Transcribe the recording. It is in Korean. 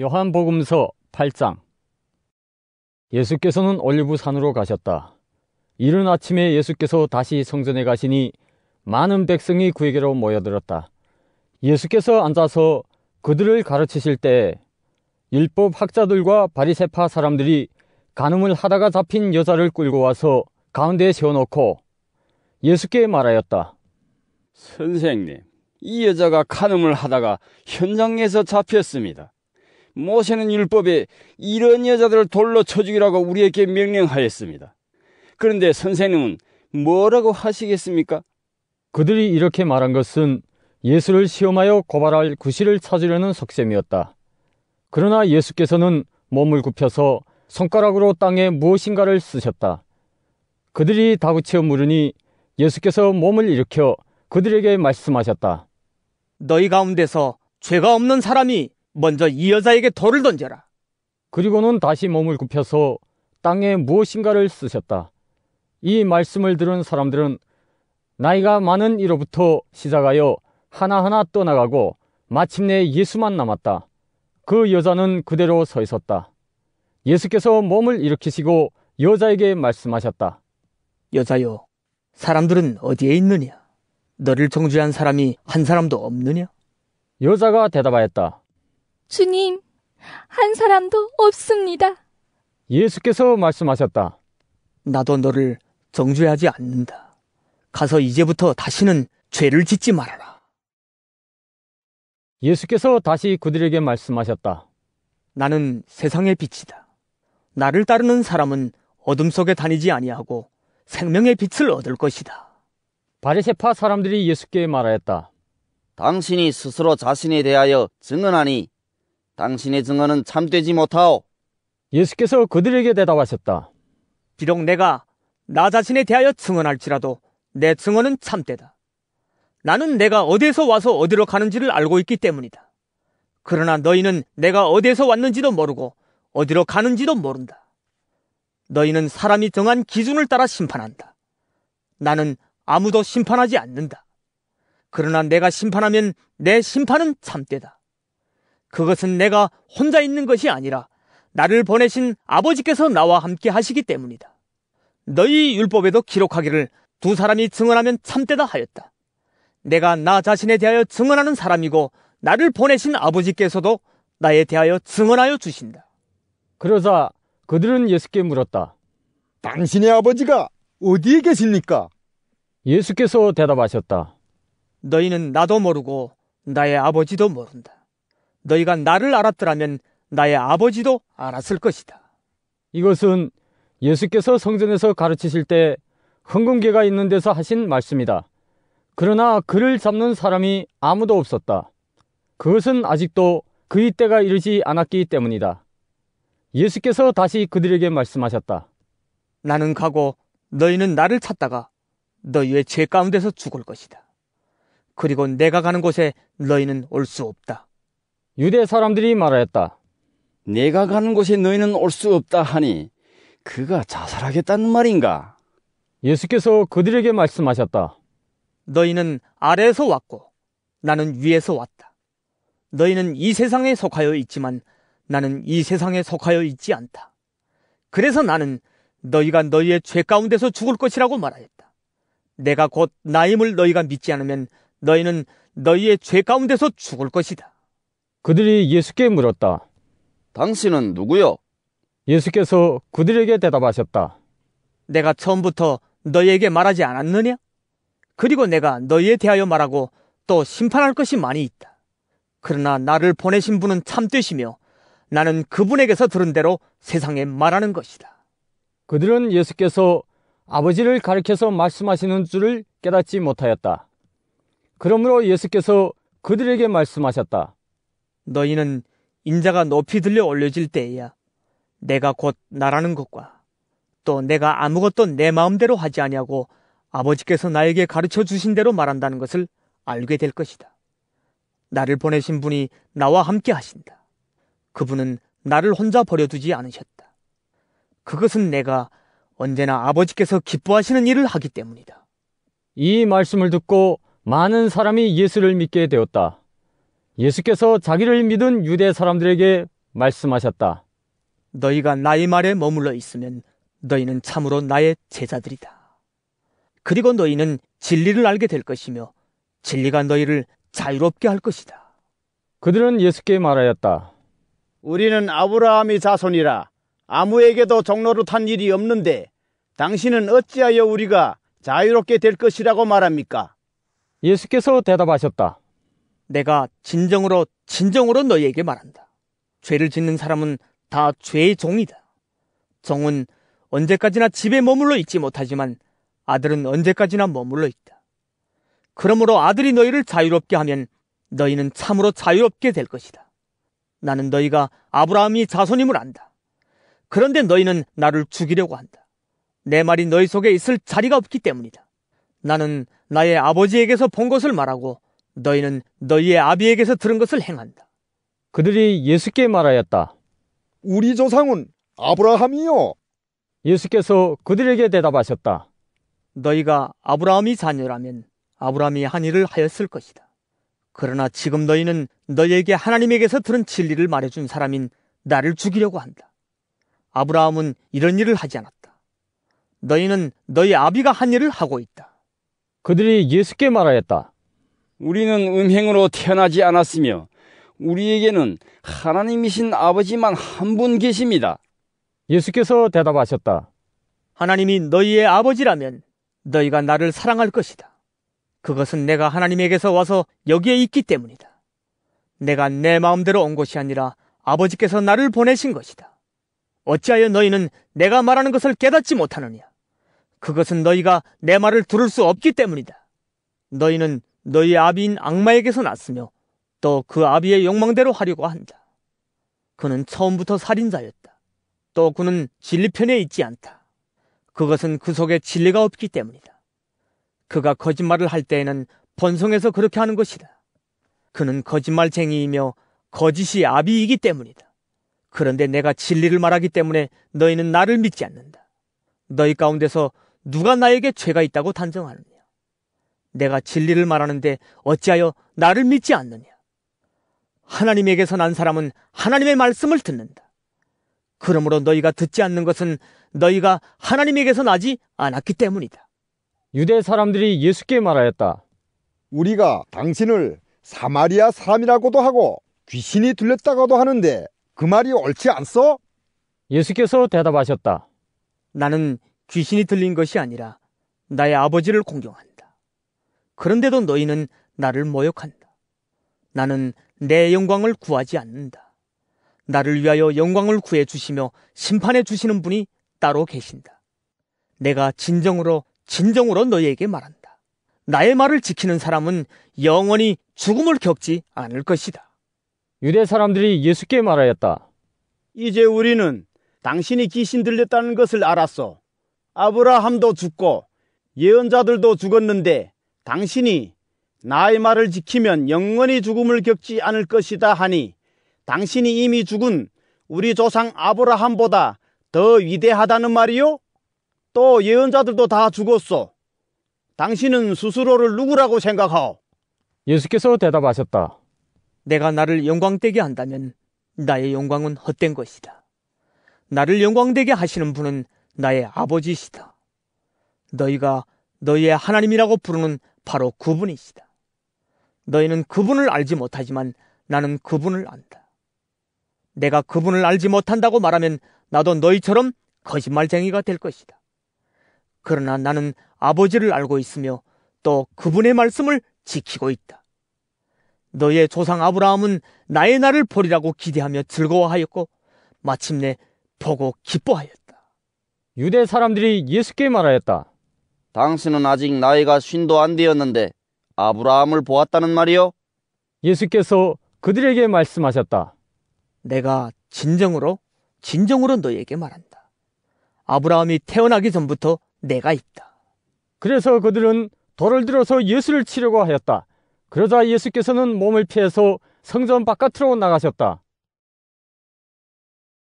요한복음서 8장 예수께서는 올리브 산으로 가셨다. 이른 아침에 예수께서 다시 성전에 가시니 많은 백성이 그에게로 모여들었다. 예수께서 앉아서 그들을 가르치실 때 율법 학자들과 바리새파 사람들이 간음을 하다가 잡힌 여자를 끌고 와서 가운데 세워놓고 예수께 말하였다. 선생님, 이 여자가 간음을 하다가 현장에서 잡혔습니다. 모세는 율법에 이런 여자들을 돌로 쳐 죽이라고 우리에게 명령하였습니다. 그런데 선생님은 뭐라고 하시겠습니까? 그들이 이렇게 말한 것은 예수를 시험하여 고발할 구실을 찾으려는 속셈이었다. 그러나 예수께서는 몸을 굽혀서 손가락으로 땅에 무엇인가를 쓰셨다. 그들이 다구치어 물으니 예수께서 몸을 일으켜 그들에게 말씀하셨다. 너희 가운데서 죄가 없는 사람이 먼저 이 여자에게 돌을 던져라. 그리고는 다시 몸을 굽혀서 땅에 무엇인가를 쓰셨다. 이 말씀을 들은 사람들은 나이가 많은 이로부터 시작하여 하나하나 떠나가고 마침내 예수만 남았다. 그 여자는 그대로 서 있었다. 예수께서 몸을 일으키시고 여자에게 말씀하셨다. 여자여, 사람들은 어디에 있느냐? 너를 정죄한 사람이 한 사람도 없느냐? 여자가 대답하였다. 주님, 한 사람도 없습니다. 예수께서 말씀하셨다. 나도 너를 정죄하지 않는다. 가서 이제부터 다시는 죄를 짓지 말아라. 예수께서 다시 그들에게 말씀하셨다. 나는 세상의 빛이다. 나를 따르는 사람은 어둠 속에 다니지 아니하고 생명의 빛을 얻을 것이다. 바리세파 사람들이 예수께 말하였다. 당신이 스스로 자신에 대하여 증언하니 당신의 증언은 참되지 못하오. 예수께서 그들에게 대답하셨다. 비록 내가 나 자신에 대하여 증언할지라도 내 증언은 참되다. 나는 내가 어디에서 와서 어디로 가는지를 알고 있기 때문이다. 그러나 너희는 내가 어디에서 왔는지도 모르고 어디로 가는지도 모른다. 너희는 사람이 정한 기준을 따라 심판한다. 나는 아무도 심판하지 않는다. 그러나 내가 심판하면 내 심판은 참되다. 그것은 내가 혼자 있는 것이 아니라 나를 보내신 아버지께서 나와 함께 하시기 때문이다. 너희 율법에도 기록하기를 두 사람이 증언하면 참되다 하였다. 내가 나 자신에 대하여 증언하는 사람이고 나를 보내신 아버지께서도 나에 대하여 증언하여 주신다. 그러자 그들은 예수께 물었다. 당신의 아버지가 어디에 계십니까? 예수께서 대답하셨다. 너희는 나도 모르고 나의 아버지도 모른다. 너희가 나를 알았더라면 나의 아버지도 알았을 것이다. 이것은 예수께서 성전에서 가르치실 때 흥금계가 있는 데서 하신 말씀이다. 그러나 그를 잡는 사람이 아무도 없었다. 그것은 아직도 그의 때가 이르지 않았기 때문이다. 예수께서 다시 그들에게 말씀하셨다. 나는 가고 너희는 나를 찾다가 너희의 죄 가운데서 죽을 것이다. 그리고 내가 가는 곳에 너희는 올 수 없다. 유대 사람들이 말하였다. 내가 가는 곳에 너희는 올 수 없다 하니 그가 자살하겠다는 말인가? 예수께서 그들에게 말씀하셨다. 너희는 아래에서 왔고 나는 위에서 왔다. 너희는 이 세상에 속하여 있지만 나는 이 세상에 속하여 있지 않다. 그래서 나는 너희가 너희의 죄 가운데서 죽을 것이라고 말하였다. 내가 곧 나임을 너희가 믿지 않으면 너희는 너희의 죄 가운데서 죽을 것이다. 그들이 예수께 물었다. 당신은 누구요? 예수께서 그들에게 대답하셨다. 내가 처음부터 너희에게 말하지 않았느냐? 그리고 내가 너희에 대하여 말하고 또 심판할 것이 많이 있다. 그러나 나를 보내신 분은 참되시며 나는 그분에게서 들은 대로 세상에 말하는 것이다. 그들은 예수께서 아버지를 가르켜서 말씀하시는 줄을 깨닫지 못하였다. 그러므로 예수께서 그들에게 말씀하셨다. 너희는 인자가 높이 들려 올려질 때에야 내가 곧 나라는 것과 또 내가 아무것도 내 마음대로 하지 아니하고 아버지께서 나에게 가르쳐 주신 대로 말한다는 것을 알게 될 것이다. 나를 보내신 분이 나와 함께 하신다. 그분은 나를 혼자 버려두지 않으셨다. 그것은 내가 언제나 아버지께서 기뻐하시는 일을 하기 때문이다. 이 말씀을 듣고 많은 사람이 예수를 믿게 되었다. 예수께서 자기를 믿은 유대 사람들에게 말씀하셨다. 너희가 나의 말에 머물러 있으면 너희는 참으로 나의 제자들이다. 그리고 너희는 진리를 알게 될 것이며 진리가 너희를 자유롭게 할 것이다. 그들은 예수께 말하였다. 우리는 아브라함의 자손이라 아무에게도 종로를탄 일이 없는데 당신은 어찌하여 우리가 자유롭게 될 것이라고 말합니까? 예수께서 대답하셨다. 내가 진정으로 진정으로 너희에게 말한다. 죄를 짓는 사람은 다 죄의 종이다. 정은 언제까지나 집에 머물러 있지 못하지만 아들은 언제까지나 머물러 있다. 그러므로 아들이 너희를 자유롭게 하면 너희는 참으로 자유롭게 될 것이다. 나는 너희가 아브라함이 자손임을 안다. 그런데 너희는 나를 죽이려고 한다. 내 말이 너희 속에 있을 자리가 없기 때문이다. 나는 나의 아버지에게서 본 것을 말하고 너희는 너희의 아비에게서 들은 것을 행한다. 그들이 예수께 말하였다. 우리 조상은 아브라함이요. 예수께서 그들에게 대답하셨다. 너희가 아브라함이 자녀라면 아브라함이 한 일을 하였을 것이다. 그러나 지금 너희는 너희에게 하나님에게서 들은 진리를 말해준 사람인 나를 죽이려고 한다. 아브라함은 이런 일을 하지 않았다. 너희는 너희 아비가 한 일을 하고 있다. 그들이 예수께 말하였다. 우리는 음행으로 태어나지 않았으며 우리에게는 하나님이신 아버지만 한 분 계십니다. 예수께서 대답하셨다. 하나님이 너희의 아버지라면 너희가 나를 사랑할 것이다. 그것은 내가 하나님에게서 와서 여기에 있기 때문이다. 내가 내 마음대로 온 것이 아니라 아버지께서 나를 보내신 것이다. 어찌하여 너희는 내가 말하는 것을 깨닫지 못하느냐? 그것은 너희가 내 말을 들을 수 없기 때문이다. 너희는 너희 아비인 악마에게서 났으며 또 그 아비의 욕망대로 하려고 한다. 그는 처음부터 살인자였다. 또 그는 진리편에 있지 않다. 그것은 그 속에 진리가 없기 때문이다. 그가 거짓말을 할 때에는 본성에서 그렇게 하는 것이다. 그는 거짓말쟁이이며 거짓이 아비이기 때문이다. 그런데 내가 진리를 말하기 때문에 너희는 나를 믿지 않는다. 너희 가운데서 누가 나에게 죄가 있다고 단정하느냐? 내가 진리를 말하는데 어찌하여 나를 믿지 않느냐? 하나님에게서 난 사람은 하나님의 말씀을 듣는다. 그러므로 너희가 듣지 않는 것은 너희가 하나님에게서 나지 않았기 때문이다. 유대 사람들이 예수께 말하였다. 우리가 당신을 사마리아 사람이라고도 하고 귀신이 들렸다고도 하는데 그 말이 옳지 않소? 예수께서 대답하셨다. 나는 귀신이 들린 것이 아니라 나의 아버지를 공경한다. 그런데도 너희는 나를 모욕한다. 나는 내 영광을 구하지 않는다. 나를 위하여 영광을 구해 주시며 심판해 주시는 분이 따로 계신다. 내가 진정으로 진정으로 너희에게 말한다. 나의 말을 지키는 사람은 영원히 죽음을 겪지 않을 것이다. 유대 사람들이 예수께 말하였다. 이제 우리는 당신이 귀신 들렸다는 것을 알았어 아브라함도 죽고 예언자들도 죽었는데 당신이 나의 말을 지키면 영원히 죽음을 겪지 않을 것이다 하니 당신이 이미 죽은 우리 조상 아브라함보다 더 위대하다는 말이요? 또 예언자들도 다 죽었소. 당신은 스스로를 누구라고 생각하오? 예수께서 대답하셨다. 내가 나를 영광되게 한다면 나의 영광은 헛된 것이다. 나를 영광되게 하시는 분은 나의 아버지시다. 너희가 너희의 하나님이라고 부르는 바로 그분이시다. 너희는 그분을 알지 못하지만 나는 그분을 안다. 내가 그분을 알지 못한다고 말하면 나도 너희처럼 거짓말쟁이가 될 것이다. 그러나 나는 아버지를 알고 있으며 또 그분의 말씀을 지키고 있다. 너희의 조상 아브라함은 나의 날을 보리라고 기대하며 즐거워하였고 마침내 보고 기뻐하였다. 유대 사람들이 예수께 말하였다. 당신은 아직 나이가 쉰도 안 되었는데 아브라함을 보았다는 말이요? 예수께서 그들에게 말씀하셨다. 내가 진정으로 진정으로 너에게 말한다. 아브라함이 태어나기 전부터 내가 있다. 그래서 그들은 돌을 들어서 예수를 치려고 하였다. 그러자 예수께서는 몸을 피해서 성전 바깥으로 나가셨다.